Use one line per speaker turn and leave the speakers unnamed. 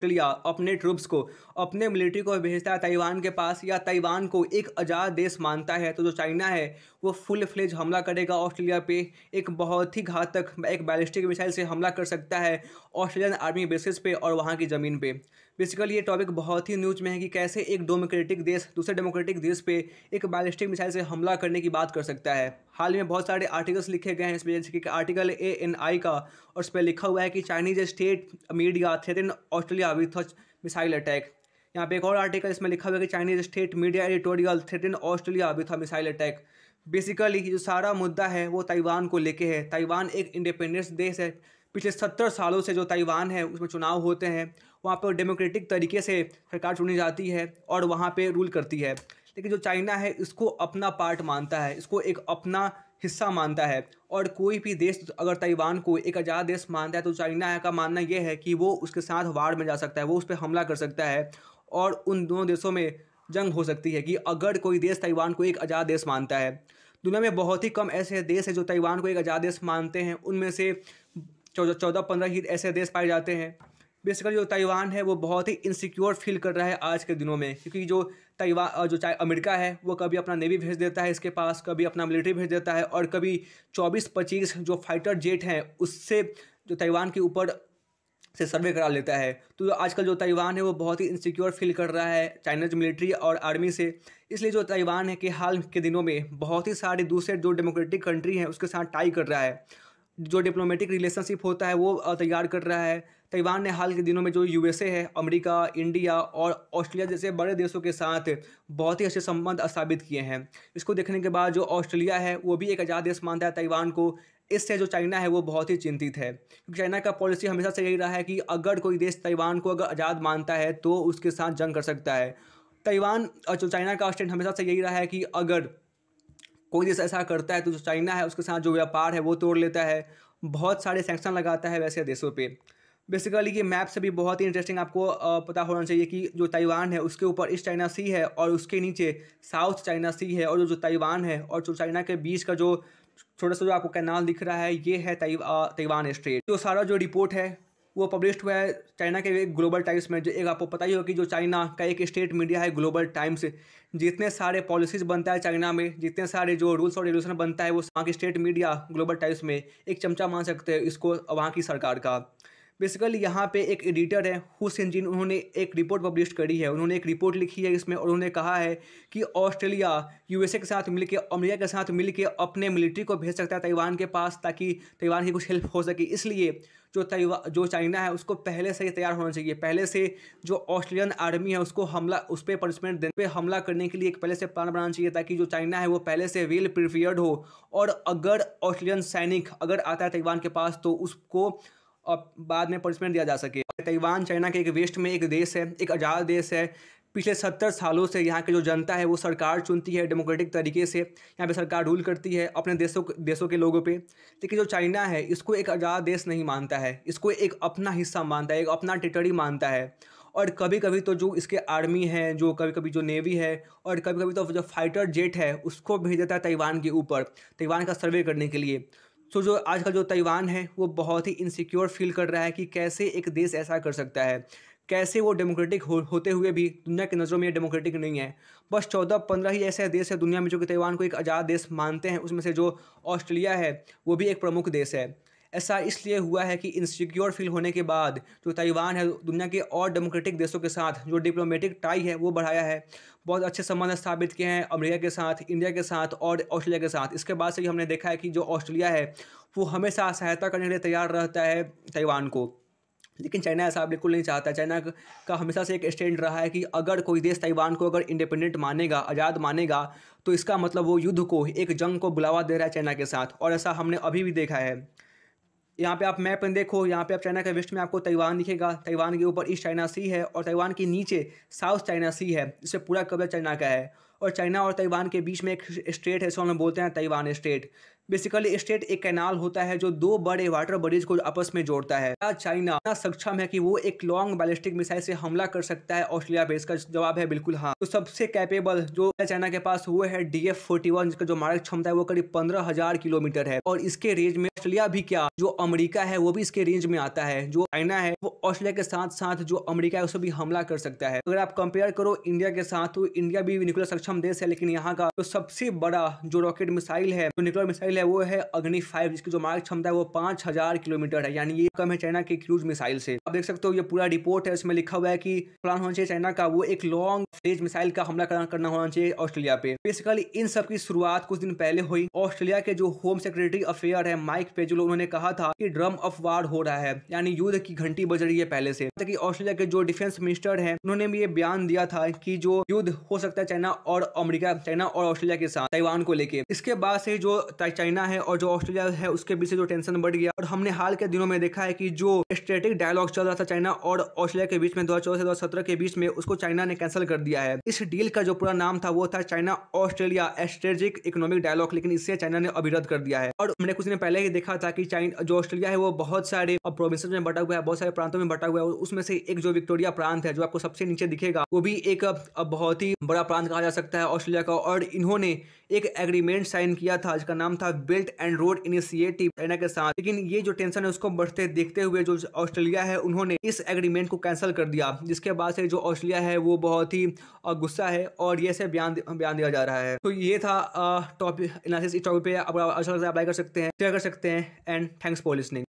क्लिया अपने ट्रूप्स को अपने मिलिट्री को भेजता है ताइवान के पास या ताइवान को एक आज़ाद देश मानता है तो जो चाइना है वो फुल फ्लेज हमला करेगा ऑस्ट्रेलिया पे एक बहुत ही घातक एक बैलिस्टिक मिसाइल से हमला कर सकता है ऑस्ट्रेलियन आर्मी बेसिस पे और वहाँ की ज़मीन पे बेसिकली ये टॉपिक बहुत ही न्यूज में है कि कैसे एक डेमोक्रेटिक देश दूसरे डेमोक्रेटिक देश पे एक बैलिस्टिक मिसाइल से हमला करने की बात कर सकता है हाल में बहुत सारे आर्टिकल्स लिखे गए हैं इसमें जैसे कि आर्टिकल ए एन आई का और उस पर लिखा हुआ है कि Chinese state media threaten Australia with missile attack यहाँ पे एक और आर्टिकल इसमें लिखा हुआ है कि Chinese state media editorial threaten Australia with missile attack basically जो सारा मुद्दा है वो ताइवान को लेके है ताइवान एक इंडिपेंडेंस देश है पिछले सत्तर सालों से जो ताइवान है उसमें चुनाव होते हैं वहाँ पर डेमोक्रेटिक तरीके से सरकार चुनी जाती है और वहाँ पे रूल करती है लेकिन जो चाइना है इसको अपना पार्ट मानता है इसको एक अपना हिस्सा मानता है और कोई भी देश अगर ताइवान को एक आज़ाद देश मानता है तो चाइना का मानना यह है कि वो उसके साथ वार में जा सकता है वो उस पर हमला कर सकता है और उन दोनों देशों में जंग हो सकती है कि अगर कोई देश ताइवान को एक आज़ाद देश मानता है दुनिया में बहुत ही कम ऐसे देश हैं जो ताइवान को एक आज़ाद देश मानते हैं उनमें से चौदह चौदह पंद्रह ही ऐसे देश पाए जाते हैं बेसिकली जो ताइवान है वो बहुत ही इनसिक्योर फील कर रहा है आज के दिनों में क्योंकि जो ताइवान जो चाहे अमेरिका है वो कभी अपना नेवी भेज देता है इसके पास कभी अपना मिलिट्री भेज देता है और कभी चौबीस पच्चीस जो फाइटर जेट हैं उससे जो ताइवान के ऊपर से सर्वे करा लेता है तो जो आजकल जो ताइवान है वो बहुत ही इनसिक्योर फील कर रहा है चाइनाज मिलिट्री और आर्मी से इसलिए जो ताइवान है कि हाल के दिनों में बहुत ही सारे दूसरे जो डेमोक्रेटिक कंट्री हैं उसके साथ टाई कर रहा है जो डिप्लोमेटिक रिलेशनशिप होता है वो तैयार कर रहा है ताइवान ने हाल के दिनों में जो यूएसए है अमेरिका इंडिया और ऑस्ट्रेलिया जैसे बड़े देशों के साथ बहुत ही अच्छे संबंध स्थापित किए हैं इसको देखने के बाद जो ऑस्ट्रेलिया है वो भी एक आज़ाद देश मानता है ताइवान को इससे जो चाइना है वो बहुत ही चिंतित है क्योंकि चाइना का पॉलिसी हमेशा से यही रहा है कि अगर कोई देश ताइवान को अगर आज़ाद मानता है तो उसके साथ जंग कर सकता है ताइवान और जो चाइना का स्टैंड हमेशा से यही रहा है कि अगर कोई देश ऐसा करता है तो जो चाइना है उसके साथ जो व्यापार है वो तोड़ लेता है बहुत सारे सैंक्शन लगाता है वैसे देशों पर बेसिकली ये मैप से भी बहुत ही इंटरेस्टिंग आपको पता होना चाहिए कि जो ताइवान है उसके ऊपर ईस्ट चाइना सी है और उसके नीचे साउथ चाइना सी है और जो ताइवान है और जो चाइना के बीच का जो छोटा सा जो आपको कैनाल दिख रहा है ये है ताइवान स्ट्रेट जो सारा जो रिपोर्ट है वो पब्लिश हुआ है चाइना के ग्लोबल टाइम्स में जो एक आपको पता ही होगा कि जो चाइना का एक स्टेट मीडिया है ग्लोबल टाइम्स जितने सारे पॉलिसीज़ बनता है चाइना में जितने सारे जो रूल्स और रेगुलेशन बनता है वो वहाँ की स्टेट मीडिया ग्लोबल टाइम्स में एक चमचा मान सकते हैं इसको वहाँ की सरकार का बेसिकली यहाँ पे एक एडिटर है हुसैन जिन उन्होंने एक रिपोर्ट पब्लिश करी है उन्होंने एक रिपोर्ट लिखी है इसमें और उन्होंने कहा है कि ऑस्ट्रेलिया यूएसए के साथ मिलकर अमेरिका के साथ मिलकर अपने मिलिट्री को भेज सकता है ताइवान के पास ताकि ताइवान की कुछ हेल्प हो सके इसलिए जो ताइवा जो चाइना है उसको पहले से ही तैयार होना चाहिए पहले से जो ऑस्ट्रेलियन आर्मी है उसको हमला उस पर पनिशमेंट देने पे हमला करने के लिए एक पहले से प्लान बनाना चाहिए ताकि जो चाइना है वो पहले से वेल प्रिपेयर्ड हो और अगर ऑस्ट्रेलियन सैनिक अगर आता है ताइवान के पास तो उसको और बाद में पनिशमेंट दिया जा सके ताइवान चाइना के एक वेस्ट में एक देश है एक आज़ाद देश है पिछले सत्तर सालों से यहाँ के जो जनता है वो सरकार चुनती है डेमोक्रेटिक तरीके से यहाँ पे सरकार रूल करती है अपने देशों देशों के लोगों पे लेकिन जो चाइना है इसको एक आज़ाद देश नहीं मानता है इसको एक अपना हिस्सा मानता है एक अपना टेटरी मानता है और कभी कभी तो जो इसके आर्मी है जो कभी कभी जो नेवी है और कभी कभी तो जो फाइटर जेट है उसको भेज देता है ताइवान के ऊपर ताइवान का सर्वे करने के लिए सो जो आज का जो ताइवान है वो बहुत ही इनसिक्योर फील कर रहा है कि कैसे एक देश ऐसा कर सकता है कैसे वो डेमोक्रेटिक हो, होते हुए भी दुनिया की नज़रों में ये डेमोक्रेटिक नहीं है बस चौदह पंद्रह ही ऐसे देश है दुनिया में जो कि ताइवान को एक आज़ाद देश मानते हैं उसमें से जो ऑस्ट्रेलिया है वो भी एक प्रमुख देश है ऐसा इसलिए हुआ है कि इनसिक्योर फील होने के बाद जो ताइवान है दुनिया के और डेमोक्रेटिक देशों के साथ जो डिप्लोमेटिक टाई है वो बढ़ाया है बहुत अच्छे संबंध स्थापित किए हैं अमेरिका के साथ इंडिया के साथ और ऑस्ट्रेलिया के साथ इसके बाद से ही हमने देखा है कि जो ऑस्ट्रेलिया है वो हमेशा सहायता करने के लिए तैयार रहता है ताइवान को लेकिन चाइना ऐसा बिल्कुल नहीं चाहता चाइना का हमेशा से एक स्टैंड रहा है कि अगर कोई देश ताइवान को अगर इंडिपेंडेंट मानेगा आज़ाद मानेगा तो इसका मतलब वो युद्ध को एक जंग को बुलावा दे रहा है चाइना के साथ और ऐसा हमने अभी भी देखा है यहाँ पे आप मैप में देखो यहाँ पे आप चाइना के वेस्ट में आपको ताइवान दिखेगा ताइवान के ऊपर ईस्ट चाइना सी है और ताइवान के नीचे साउथ चाइना सी है जिससे पूरा कब्जा चाइना का है और चाइना और ताइवान के बीच में एक स्टेट है इसको हम बोलते हैं ताइवान स्टेट बेसिकली स्टेट एक कैनाल होता है जो दो बड़े वाटर बॉडीज को आपस में जोड़ता है चाइना सक्षम है कि वो एक लॉन्ग बैलिस्टिक मिसाइल से हमला कर सकता है ऑस्ट्रेलिया पे इसका जवाब है बिल्कुल हाँ तो सबसे कैपेबल जो चाइना के पास वो है डी एफ फोर्टी वन जिसका जो मारक क्षमता है वो करीब पंद्रह हजार किलोमीटर है और इसके रेंज में ऑस्ट्रेलिया भी क्या जो अमरीका है वो भी इसके रेंज में आता है जो चाइना है वो ऑस्ट्रेलिया के साथ साथ जो अमरीका है उसे भी हमला कर सकता है अगर आप कंपेयर करो इंडिया के साथ तो इंडिया भी न्यूक्लियर सक्षम देश है लेकिन यहाँ का जो सबसे बड़ा जो रॉकेट मिसाइल है जो न्यूक्लियर मिसाइल है है वो है अग्नि फाइव जिसकी जो मार्ग क्षमता है वो पांच हजार किलोमीटर है यानी ये कम है चाइना के क्रूज मिसाइल से आप देख सकते हो ये पूरा रिपोर्ट है इसमें लिखा हुआ है कि प्लान होना चाहिए चाइना का वो एक लॉन्ग रेंज मिसाइल का हमला करना होना चाहिए ऑस्ट्रेलिया पे बेसिकली इन सब की शुरुआत कुछ दिन पहले हुई ऑस्ट्रेलिया के जो होम सेक्रेटरी अफेयर है माइक पेजुलो उन्होंने कहा था की ड्रम ऑफ वार हो रहा है यानी युद्ध की घंटी बज रही है पहले से कि ऑस्ट्रेलिया के जो डिफेंस मिनिस्टर है उन्होंने भी ये बयान दिया था की जो युद्ध हो सकता है चाइना और अमरीका चाइना और ऑस्ट्रेलिया के साथ ताइवान को लेकर इसके बाद से जो चाइना चाइना है और जो ऑस्ट्रेलिया है उसके बीच से जो टेंशन बढ़ गया और हमने हाल के दिनों में देखा है कि जो स्ट्रेटिक डायलॉग चल रहा था चाइना और ऑस्ट्रेलिया के बीच में दो से दो के बीच में उसको चाइना ने कैंसिल कर दिया है इस डील का जो पूरा नाम था वो था China Australia strategic economic dialogue लेकिन इससे चाइना ने अविरोध कर दिया है और मैंने कुछ दिन पहले ही देखा था कि जो ऑस्ट्रेलिया है वो बहुत सारे प्रोविंस में बटा हुआ है बहुत सारे प्रांतों में बटा हुआ है उसमें से एक जो विक्टोरिया प्रांत है जो आपको सबसे नीचे दिखेगा वो भी एक बहुत ही बड़ा प्रांत कहा जा सकता है ऑस्ट्रेलिया का और इन्होंने एक एग्रीमेंट साइन किया था जिसका नाम था Belt and Road Initiative China के साथ लेकिन ये जो टेंशन है उसको बढ़ते देखते हुए जो ऑस्ट्रेलिया है उन्होंने इस एग्रीमेंट को कैंसिल कर दिया जिसके बाद से जो ऑस्ट्रेलिया है वो बहुत ही गुस्सा है और ये से बयान बयान दिया जा रहा है तो ये था टॉपिक इस टॉपिक पे आप अच्छा लगता है अप्लाई कर सकते हैं शेयर कर सकते हैं एंड थैंक्स फॉर लिसनिंग